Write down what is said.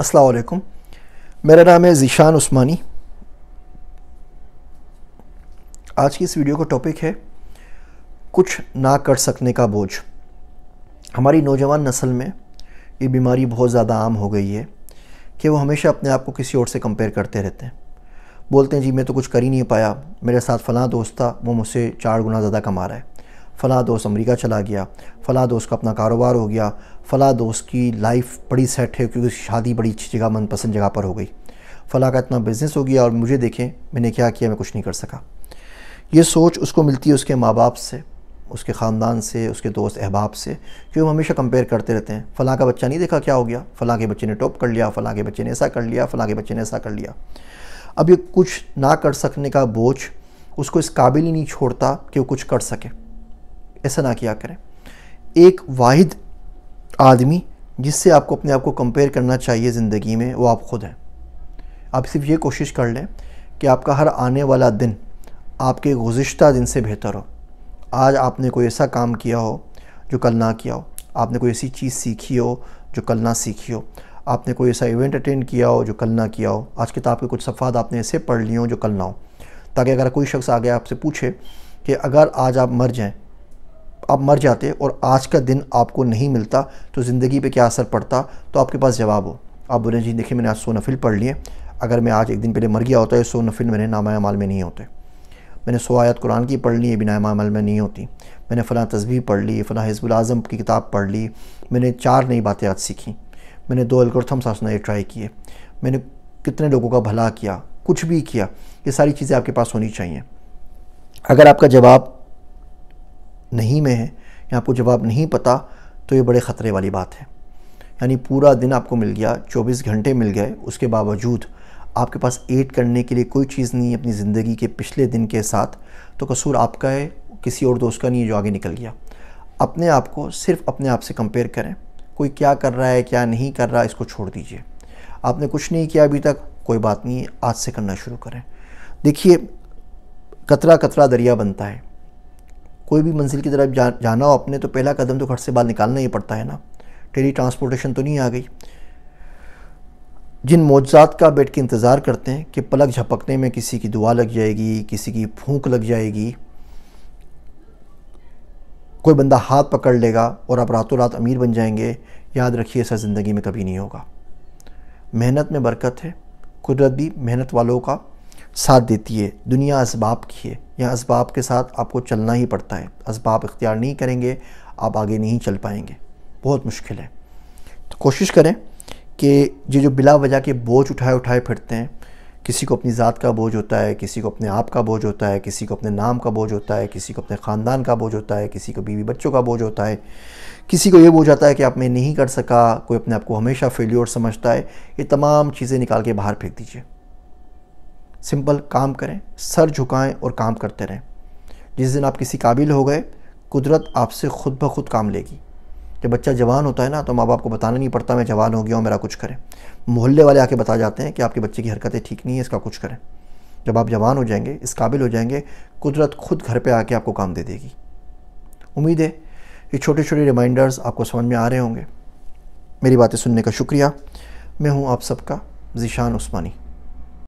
असलकुम मेरा नाम है ज़ीशान उस्मानी आज की इस वीडियो का टॉपिक है कुछ ना कर सकने का बोझ हमारी नौजवान नस्ल में ये बीमारी बहुत ज़्यादा आम हो गई है कि वो हमेशा अपने आप को किसी और से कंपेयर करते रहते हैं बोलते हैं जी मैं तो कुछ कर ही नहीं पाया मेरे साथ फ़लाँ दोस्त था वो मुझसे चार गुना ज़्यादा कमा रहा है फ़ला दोस्त अमेरिका चला गया फ़ला दोस्त का अपना कारोबार हो गया फ़ला दोस्त की लाइफ बड़ी सेट है क्योंकि शादी बड़ी अच्छी जगह मनपसंद जगह पर हो गई फ़ला का इतना बिज़नेस हो गया और मुझे देखें मैंने क्या किया मैं कुछ नहीं कर सका ये सोच उसको मिलती है उसके माँ बाप से उसके ख़ानदान से उसके दोस्त अहबाब से क्योंकि हम हमेशा कंपेयर करते रहते हैं फ़लाँ का बच्चा नहीं देखा क्या हो गया फ़लाँ के बच्चे ने टॉप कर लिया फ़लाँ के बच्चे ने ऐसा कर लिया फ़लाँ के बच्चे ने ऐसा कर लिया अब ये कुछ ना कर सकने का बोझ उसको इस काबिल ही नहीं छोड़ता कि वो कुछ कर सके ऐसा ना किया करें एक वाहिद आदमी जिससे आपको अपने आप को कंपेयर करना चाहिए ज़िंदगी में वो आप ख़ुद हैं आप सिर्फ ये कोशिश कर लें कि आपका हर आने वाला दिन आपके गुज्त दिन से बेहतर हो आज आपने कोई ऐसा काम किया हो जो कल ना किया हो आपने कोई ऐसी चीज़ सीखी हो जो कल ना सीखी हो आपने कोई ऐसा इवेंट अटेंड किया हो जो कल ना किया हो आज किताब के कुछ सफ़ात आपने ऐसे पढ़ लिए हो जो कल ना हो ताकि अगर कोई शख्स आगे आपसे पूछे कि अगर आज आप मर जाएँ आप मर जाते और आज का दिन आपको नहीं मिलता तो ज़िंदगी पे क्या असर पड़ता तो आपके पास जवाब हो आप बोले जी देखिए मैंने आज सो नफिल पढ़ लिए अगर मैं आज एक दिन पहले मर गया होता है सो नफिल मेरे नामा अमाल में नहीं होते मैंने सो आयत कुरान की पढ़ ली है बिना अमाल में नहीं होती मैंने फ़लाँ तस्वीर पढ़ ली फ़लाँ हिजबुल आज़म की किताब पढ़ ली मैंने चार नई बातें आज सीखी मैंने दो अलगुरथम आज नए ट्राई किए मैंने कितने लोगों का भला किया कुछ भी किया ये सारी चीज़ें आपके पास होनी चाहिए अगर आपका जवाब नहीं में है या आपको जवाब नहीं पता तो ये बड़े ख़तरे वाली बात है यानी पूरा दिन आपको मिल गया 24 घंटे मिल गए उसके बावजूद आपके पास एड करने के लिए कोई चीज़ नहीं अपनी ज़िंदगी के पिछले दिन के साथ तो कसूर आपका है किसी और दोस्त का नहीं है जो आगे निकल गया अपने आप को सिर्फ अपने आप से कंपेयर करें कोई क्या कर रहा है क्या नहीं कर रहा इसको छोड़ दीजिए आपने कुछ नहीं किया अभी तक कोई बात नहीं आज से करना शुरू करें देखिए कतरा कतरा दरिया बनता है कोई भी मंजिल की तरफ जा, जाना हो अपने तो पहला कदम तो घर से बाहर निकालना ही पड़ता है ना टेली ट्रांसपोर्टेशन तो नहीं आ गई जिन मौजात का बैठ के इंतज़ार करते हैं कि पलक झपकने में किसी की दुआ लग जाएगी किसी की फूंक लग जाएगी कोई बंदा हाथ पकड़ लेगा और आप रातों रात अमीर बन जाएंगे याद रखिए ऐसा ज़िंदगी में कभी नहीं होगा मेहनत में बरकत है कुदरत भी मेहनत वालों का साथ देती है दुनिया इसबाब की है या इसबाब के साथ आपको चलना ही पड़ता है इसबाब इख्तियार नहीं करेंगे आप आगे नहीं चल पाएंगे बहुत मुश्किल है तो कोशिश करें कि ये जो बिला वजह के बोझ उठाए उठाए फिरते हैं किसी को अपनी ज़ात का बोझ होता है किसी को अपने आप का बोझ होता है किसी को अपने नाम का बोझ होता है किसी को अपने ख़ानदान का बोझ होता है किसी को बीवी बच्चों का बोझ होता है किसी को ये बोझ आता है कि आप मैं नहीं कर सका कोई अपने आप को हमेशा फेल्योर समझता है ये तमाम चीज़ें निकाल के बाहर फेंक दीजिए सिंपल काम करें सर झुकाएं और काम करते रहें जिस दिन आप किसी काबिल हो गए कुदरत आपसे खुद ब खुद काम लेगी जब बच्चा जवान होता है ना तो माँ बाप को बताना नहीं पड़ता मैं जवान हो गया हूँ मेरा कुछ करें मोहल्ले वाले आके बता जाते हैं कि आपके बच्चे की हरकतें ठीक नहीं है इसका कुछ करें जब आप जवान हो जाएंगे इस काबिल हो जाएंगे कुदरत खुद घर पे आके आपको काम दे देगी उम्मीद है ये छोटे छोटे रिमाइंडर्स आपको समझ में आ रहे होंगे मेरी बातें सुनने का शुक्रिया मैं हूँ आप सबका जीशान उस्मानी